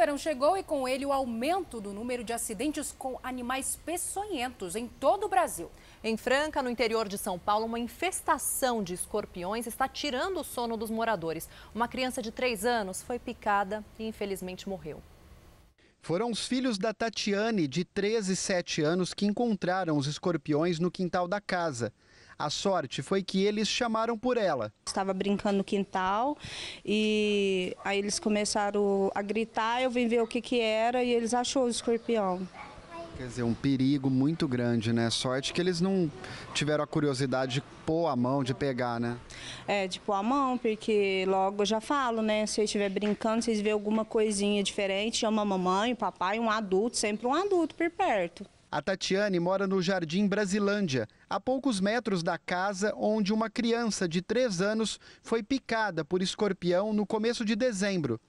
verão chegou e com ele o aumento do número de acidentes com animais peçonhentos em todo o Brasil. Em Franca, no interior de São Paulo, uma infestação de escorpiões está tirando o sono dos moradores. Uma criança de 3 anos foi picada e infelizmente morreu. Foram os filhos da Tatiane, de 13 e 7 anos, que encontraram os escorpiões no quintal da casa. A sorte foi que eles chamaram por ela. Estava brincando no quintal e aí eles começaram a gritar, eu vim ver o que, que era e eles achou o escorpião. Quer dizer, um perigo muito grande, né? Sorte que eles não tiveram a curiosidade de pôr a mão, de pegar, né? É, de pôr a mão, porque logo eu já falo, né? Se eu estiver brincando, vocês vê alguma coisinha diferente, chama a mamãe, o papai, um adulto, sempre um adulto por perto. A Tatiane mora no Jardim Brasilândia, a poucos metros da casa onde uma criança de 3 anos foi picada por escorpião no começo de dezembro.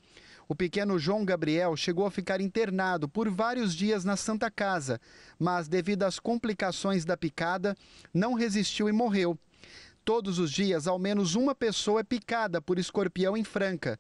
O pequeno João Gabriel chegou a ficar internado por vários dias na Santa Casa, mas devido às complicações da picada, não resistiu e morreu. Todos os dias, ao menos uma pessoa é picada por escorpião em Franca.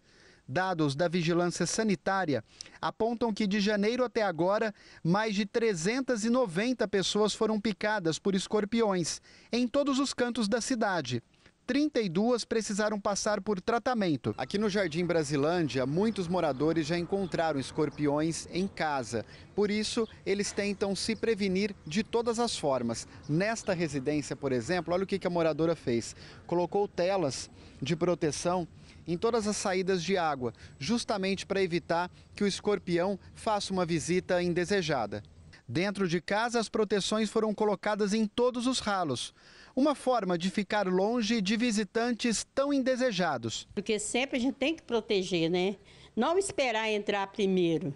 Dados da Vigilância Sanitária apontam que de janeiro até agora, mais de 390 pessoas foram picadas por escorpiões em todos os cantos da cidade. 32 precisaram passar por tratamento. Aqui no Jardim Brasilândia, muitos moradores já encontraram escorpiões em casa. Por isso, eles tentam se prevenir de todas as formas. Nesta residência, por exemplo, olha o que a moradora fez: colocou telas de proteção em todas as saídas de água, justamente para evitar que o escorpião faça uma visita indesejada. Dentro de casa, as proteções foram colocadas em todos os ralos. Uma forma de ficar longe de visitantes tão indesejados. Porque sempre a gente tem que proteger, né? Não esperar entrar primeiro.